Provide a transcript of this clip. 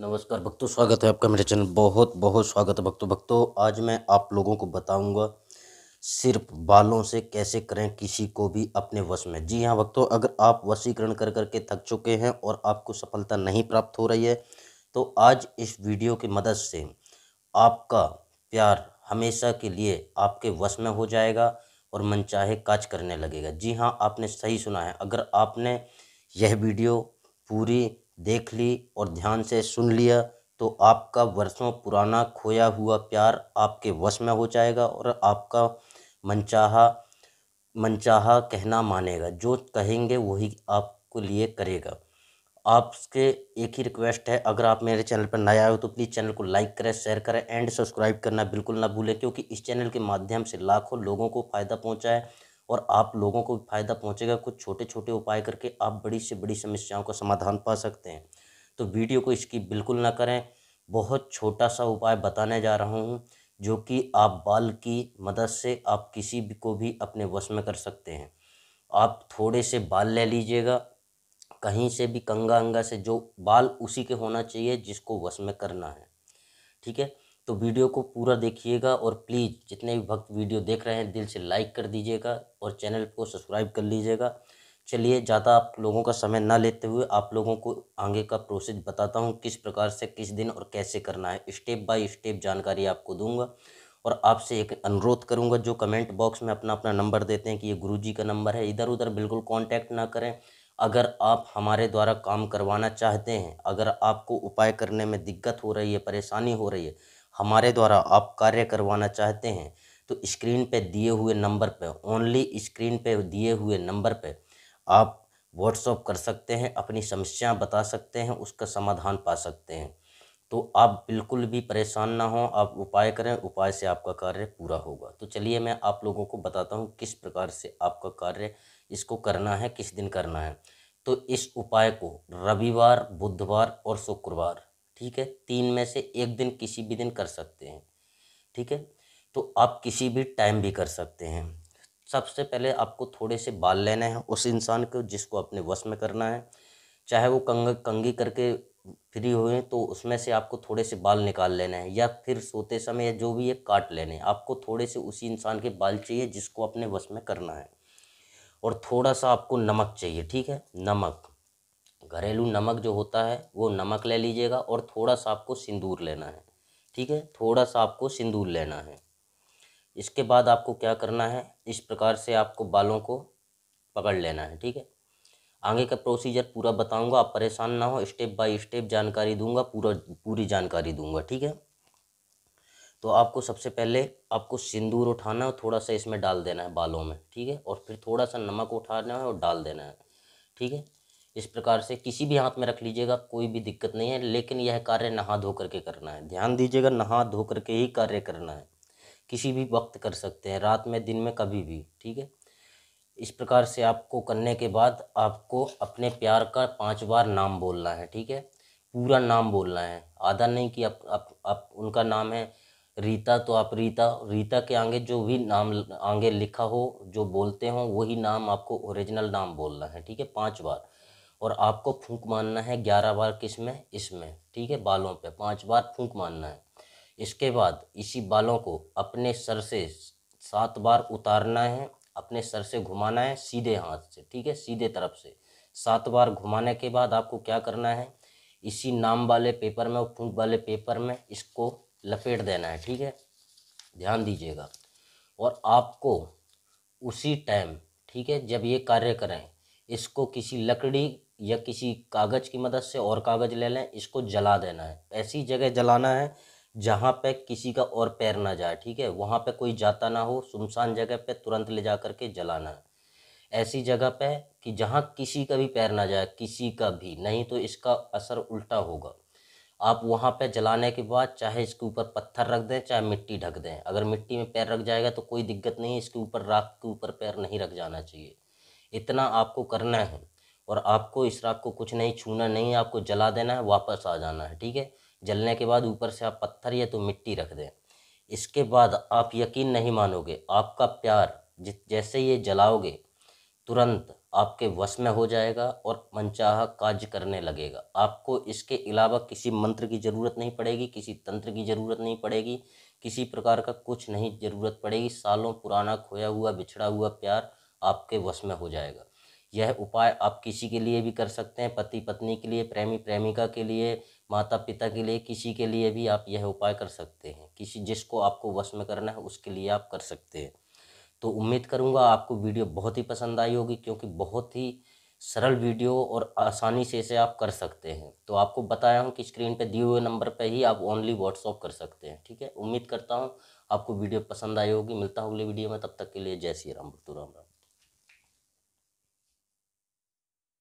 नमस्कार भक्तों स्वागत है आपका मेरे चैनल बहुत बहुत स्वागत है भक्तों भक्तों आज मैं आप लोगों को बताऊंगा सिर्फ बालों से कैसे करें किसी को भी अपने वश में जी हाँ भक्तों अगर आप वशीकरण कर करके थक चुके हैं और आपको सफलता नहीं प्राप्त हो रही है तो आज इस वीडियो की मदद से आपका प्यार हमेशा के लिए आपके वश में हो जाएगा और मन चाहे काज करने लगेगा जी हाँ आपने सही सुना है अगर आपने यह वीडियो पूरी देख ली और ध्यान से सुन लिया तो आपका वर्षों पुराना खोया हुआ प्यार आपके वश में हो जाएगा और आपका मनचाहा मनचाहा कहना मानेगा जो कहेंगे वही आपको लिए करेगा आपके एक ही रिक्वेस्ट है अगर आप मेरे चैनल पर नया हो तो प्लीज़ चैनल को लाइक करें शेयर करें एंड सब्सक्राइब करना बिल्कुल ना भूलें क्योंकि इस चैनल के माध्यम से लाखों लोगों को फ़ायदा पहुँचाए है और आप लोगों को भी फ़ायदा पहुंचेगा कुछ छोटे छोटे उपाय करके आप बड़ी से बड़ी समस्याओं का समाधान पा सकते हैं तो वीडियो को इसकी बिल्कुल ना करें बहुत छोटा सा उपाय बताने जा रहा हूँ जो कि आप बाल की मदद से आप किसी भी को भी अपने वश में कर सकते हैं आप थोड़े से बाल ले लीजिएगा कहीं से भी कंगा अंगा से जो बाल उसी के होना चाहिए जिसको वश में करना है ठीक है तो वीडियो को पूरा देखिएगा और प्लीज़ जितने भी भक्त वीडियो देख रहे हैं दिल से लाइक कर दीजिएगा और चैनल को सब्सक्राइब कर लीजिएगा चलिए ज़्यादा आप लोगों का समय ना लेते हुए आप लोगों को आगे का प्रोसेस बताता हूँ किस प्रकार से किस दिन और कैसे करना है स्टेप बाय स्टेप जानकारी आपको दूंगा और आपसे एक अनुरोध करूंगा जो कमेंट बॉक्स में अपना अपना नंबर देते हैं कि ये गुरुजी का नंबर है इधर उधर बिल्कुल कांटेक्ट ना करें अगर आप हमारे द्वारा काम करवाना चाहते हैं अगर आपको उपाय करने में दिक्कत हो रही है परेशानी हो रही है हमारे द्वारा आप कार्य करवाना चाहते हैं तो स्क्रीन पे दिए हुए नंबर पे ओनली स्क्रीन पे दिए हुए नंबर पे आप व्हाट्सअप कर सकते हैं अपनी समस्या बता सकते हैं उसका समाधान पा सकते हैं तो आप बिल्कुल भी परेशान ना हो आप उपाय करें उपाय से आपका कार्य पूरा होगा तो चलिए मैं आप लोगों को बताता हूँ किस प्रकार से आपका कार्य इसको करना है किस दिन करना है तो इस उपाय को रविवार बुधवार और शुक्रवार ठीक है तीन में से एक दिन किसी भी दिन कर सकते हैं ठीक है तो आप किसी भी टाइम भी कर सकते हैं सबसे पहले आपको थोड़े से बाल लेने हैं उस इंसान को जिसको अपने वश में करना है चाहे वो कंग कंगी करके फ्री हुए तो उसमें से आपको थोड़े से बाल निकाल लेने हैं या फिर सोते समय या जो भी है काट लेने आपको थोड़े से उसी इंसान के बाल चाहिए जिसको अपने वश में करना है और थोड़ा सा आपको नमक चाहिए ठीक है नमक घरेलू नमक जो होता है वो नमक ले लीजिएगा और थोड़ा सा आपको सिंदूर लेना है ठीक है थोड़ा सा आपको सिंदूर लेना है इसके बाद आपको क्या करना है इस प्रकार से आपको बालों को पकड़ लेना है ठीक है आगे का प्रोसीजर पूरा बताऊंगा आप परेशान ना हो स्टेप बाय स्टेप जानकारी दूंगा पूरा पूरी जानकारी दूंगा ठीक है तो आपको सबसे पहले आपको सिंदूर उठाना है और थोड़ा सा इसमें डाल देना है बालों में ठीक है और फिर थोड़ा सा नमक उठाना है और डाल देना है ठीक है इस प्रकार से किसी भी हाथ में रख लीजिएगा कोई भी दिक्कत नहीं है लेकिन यह कार्य नहा धो करके करना है ध्यान दीजिएगा नहा धो करके ही कार्य करना है किसी भी वक्त कर सकते हैं रात में दिन में कभी भी ठीक है इस प्रकार से आपको करने के बाद आपको अपने प्यार का पांच बार नाम बोलना है ठीक है पूरा नाम बोलना है आधा नहीं कि आप आप, आप उनका नाम है रीता तो आप रीता रीता के आगे जो भी नाम आगे लिखा हो जो बोलते हो वही नाम आपको ओरिजिनल नाम बोलना है ठीक है पांच बार और आपको फूंक मारना है ग्यारह बार किस में इसमें ठीक है बालों पे पांच बार फूंक मारना है इसके बाद इसी बालों को अपने सर से सात बार उतारना है अपने सर से घुमाना है सीधे हाथ से ठीक है सीधे तरफ से सात बार घुमाने के बाद आपको क्या करना है इसी नाम वाले पेपर में और फूंक वाले पेपर में इसको लपेट देना है ठीक है ध्यान दीजिएगा और आपको उसी टाइम ठीक है जब ये कार्य करें इसको किसी लकड़ी या किसी कागज़ की मदद से और कागज़ ले लें इसको जला देना है ऐसी जगह जलाना है जहाँ पे किसी का और पैर ना जाए ठीक है वहाँ पे कोई जाता ना हो सुनसान जगह पे तुरंत ले जा करके जलाना है ऐसी जगह पे कि जहाँ किसी का भी पैर ना जाए किसी का भी नहीं तो इसका असर उल्टा होगा आप वहाँ पे जलाने के बाद चाहे इसके ऊपर पत्थर रख दें चाहे मिट्टी ढक दें अगर मिट्टी में पैर रख जाएगा तो कोई दिक्कत नहीं इसके ऊपर राख के ऊपर पैर नहीं रख जाना चाहिए इतना आपको करना है और आपको इस राख को कुछ नहीं छूना नहीं है आपको जला देना है वापस आ जाना है ठीक है जलने के बाद ऊपर से आप पत्थर या तो मिट्टी रख दें इसके बाद आप यकीन नहीं मानोगे आपका प्यार जैसे ये जलाओगे तुरंत आपके वश में हो जाएगा और मनचाह काज करने लगेगा आपको इसके अलावा किसी मंत्र की ज़रूरत नहीं पड़ेगी किसी तंत्र की ज़रूरत नहीं पड़ेगी किसी प्रकार का कुछ नहीं ज़रूरत पड़ेगी सालों पुराना खोया हुआ बिछड़ा हुआ प्यार आपके वश में हो जाएगा यह उपाय आप किसी के लिए भी कर सकते हैं पति पत्नी के लिए प्रेमी प्रेमिका के लिए माता पिता के लिए किसी के लिए भी आप यह उपाय कर सकते हैं किसी जिसको आपको वश में करना है उसके लिए आप कर सकते हैं तो उम्मीद करूँगा आपको वीडियो बहुत ही पसंद आई होगी क्योंकि बहुत ही सरल वीडियो और आसानी से इसे आप कर सकते हैं तो आपको बताया हूँ कि स्क्रीन पर दिए हुए नंबर पर ही आप ओनली व्हाट्सअप कर सकते हैं ठीक है उम्मीद करता हूँ आपको वीडियो पसंद आई होगी मिलता हूँ अगली वीडियो में तब तक के लिए जय श्री राम राम राम